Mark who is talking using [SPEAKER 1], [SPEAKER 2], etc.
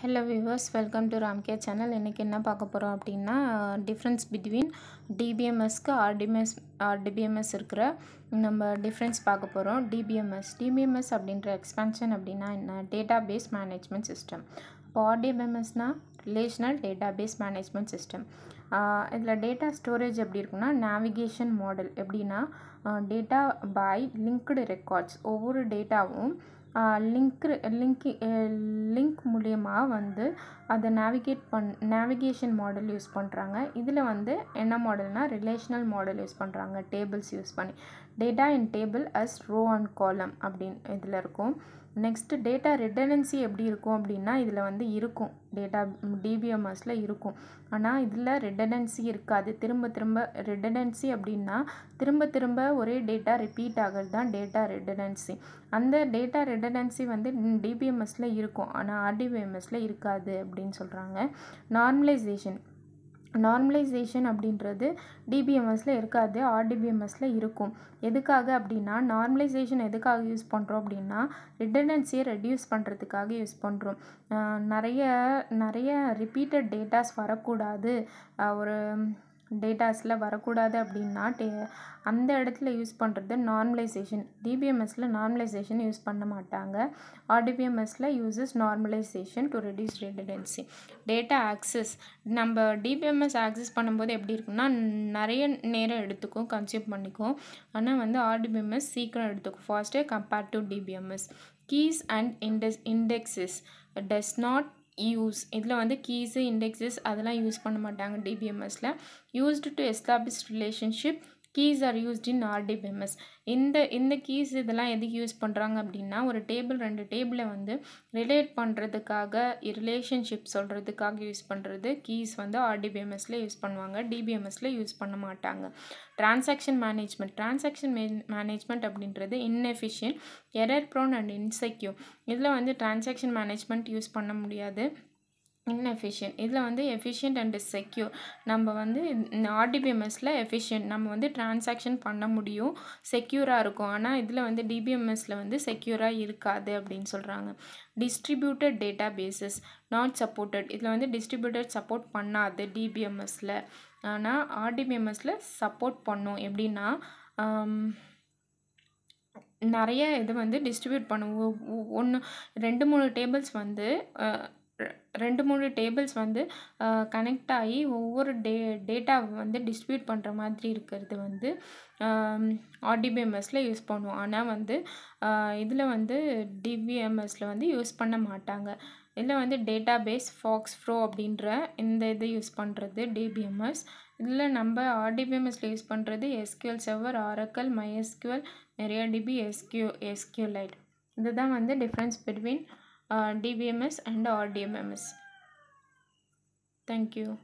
[SPEAKER 1] Hello viewers welcome to Ramke channel இன்றைக்கி என்ன பார்க்க போகிறோம் அப்படின்னா டிஃப்ரென்ஸ் பிட்வீன் டிபிஎம்எஸ்க்கு ஆர்டிஎம்எஸ் ஆர்டிபிஎம்எஸ் இருக்கிற நம்ம டிஃப்ரென்ஸ் பார்க்க போகிறோம் டிபிஎம்எஸ் டிபிஎம்எஸ் அப்படின்ற எக்ஸ்பென்ஷன் அப்படின்னா என்ன டேட்டா பேஸ் மேனேஜ்மெண்ட் சிஸ்டம் இப்போ ஆர்டிபிஎம்எஸ்னால் relational data base management system இதில் டேட்டா ஸ்டோரேஜ் எப்படி இருக்குன்னா நேவிகேஷன் மாடல் எப்படின்னா டேட்டா பாய் லிங்க்டு ரெக்கார்ட்ஸ் ஒவ்வொரு டேட்டாவும் லிங்க்கு லிங்க்கு லிங்க் மூலியமாக வந்து அதை நேவிகேட் பண் நேவிகேஷன் மாடல் யூஸ் பண்ணுறாங்க இதில் வந்து என்ன மாடல்னால் ரிலேஷனல் மாடல் யூஸ் பண்ணுறாங்க டேபிள்ஸ் யூஸ் பண்ணி data in table as row and column அப்படின்னு இதில் இருக்கும் நெக்ஸ்ட்டு டேட்டா ரிட்டனன்சி எப்படி இருக்கும் அப்படின்னா இதில் வந்து இருக்கும் டேட்டா டிபிஎம்எஸில் இருக்கும் ஆனால் இதில் ரிட்டனன்சி இருக்காது திரும்ப திரும்ப ரிட்டனன்சி அப்படின்னா திரும்ப திரும்ப ஒரே டேட்டா ரிப்பீட் ஆகிறது தான் டேட்டா ரிட்டனன்சி அந்த டேட்டா ரிட்டனன்சி வந்து டிபிஎம்எஸில் இருக்கும் ஆனால் ஆர்டிபிஎம்எஸில் இருக்காது அப்படின்னு சொல்கிறாங்க நார்மலைசேஷன் நார்மலைசேஷன் அப்படின்றது டிபிஎம்எஸ்சில் இருக்காது ஆர்டிபிஎம்எஸ்சில் இருக்கும் எதுக்காக அப்படின்னா நார்மலைசேஷன் எதுக்காக யூஸ் பண்ணுறோம் அப்படின்னா ரிட்டர்டன்சியை ரெடியூஸ் பண்ணுறதுக்காக யூஸ் பண்ணுறோம் நிறைய நிறைய ரிப்பீட்டட் டேட்டாஸ் வரக்கூடாது ஒரு டேட்டாஸில் வரக்கூடாது அப்படின்னா டே அந்த இடத்துல யூஸ் பண்ணுறது நார்மலைசேஷன் டிபிஎம்எஸில் நார்மலைசேஷன் யூஸ் பண்ண மாட்டாங்க ஆர்டிபிஎம்எஸில் uses normalization to reduce redundancy data access நம்ம டிபிஎம்எஸ் ஆக்சஸ் பண்ணும்போது எப்படி இருக்குன்னா நிறைய நேரம் எடுத்துக்கும் கன்சியூம் பண்ணிக்கும் ஆனால் வந்து ஆர்டிபிஎம்எஸ் சீக்கிரம் எடுத்துக்கும் fast compared to DBMS keys and index indexes does not use இதில் வந்து கீஸு இண்டெக்ஸஸ் அதெல்லாம் யூஸ் பண்ண மாட்டாங்க டிபிஎம்எஸில் used to establish relationship keys are used in RDBMS இந்த இந்த கீஸ் இதெல்லாம் எதுக்கு யூஸ் பண்ணுறாங்க அப்படின்னா ஒரு டேபிள் ரெண்டு டேபிளை வந்து ரிலேட் பண்ணுறதுக்காக ரிலேஷன்ஷிப் சொல்கிறதுக்காக யூஸ் பண்ணுறது கீஸ் வந்து ஆர்டிபிஎம்எஸில் யூஸ் பண்ணுவாங்க டிபிஎம்எஸில் யூஸ் பண்ண மாட்டாங்க டிரான்சாக்ஷன் மேனேஜ்மெண்ட் டிரான்சாக்ஷன் மேனேஜ்மெண்ட் அப்படின்றது inefficient error prone and insecure இதில் வந்து டிரான்சாக்ஷன் மேனேஜ்மெண்ட் யூஸ் பண்ண முடியாது இன்எஃபிஷியன்ட் இதில் வந்து எஃபிஷியன்ட் அண்டு செக்யூர் நம்ம வந்து ஆர்டிபிஎம்எஸில் எஃபிஷியன்ட் நம்ம வந்து டிரான்சாக்ஷன் பண்ண முடியும் செக்யூராக இருக்கும் ஆனால் இதில் வந்து டிபிஎம்எஸில் வந்து செக்யூராக இருக்காது அப்படின்னு சொல்கிறாங்க distributed data bases not supported இதில் வந்து டிஸ்ட்ரிபியூட்டட் சப்போர்ட் பண்ணாது டிபிஎம்எஸில் ஆனால் ஆர்டிபிஎம்எஸில் சப்போர்ட் பண்ணும் எப்படின்னா நிறைய இது வந்து டிஸ்ட்ரிபியூட் பண்ணுவோம் ஒன்று ரெண்டு மூணு டேபிள்ஸ் வந்து ரெண்டு மூணு டேபிள்ஸ் வந்து கனெக்ட் ஆகி ஒவ்வொரு டே டேட்டாவை வந்து டிஸ்ட்ரிபியூட் பண்ணுற மாதிரி இருக்கிறது வந்து ஆர்டிபிஎம்எஸில் யூஸ் பண்ணுவோம் ஆனால் வந்து இதில் வந்து டிபிஎம்எஸில் வந்து யூஸ் பண்ண மாட்டாங்க இதில் வந்து டேட்டா பேஸ் ஃபாக்ஸ் ஃப்ரோ அப்படின்ற இந்த இது யூஸ் பண்ணுறது டிபிஎம்எஸ் இதில் நம்ம ஆர்டிபிஎம்எஸில் யூஸ் பண்ணுறது எஸ்கியூஎல் சர்வர் ஆரக்கல் மைஎஸ்கியூஎல் நிறையா டிபி எஸ்கியூ எஸ்கியூலைட் இதுதான் வந்து difference between uh, DBMS and RDMMS. Thank you.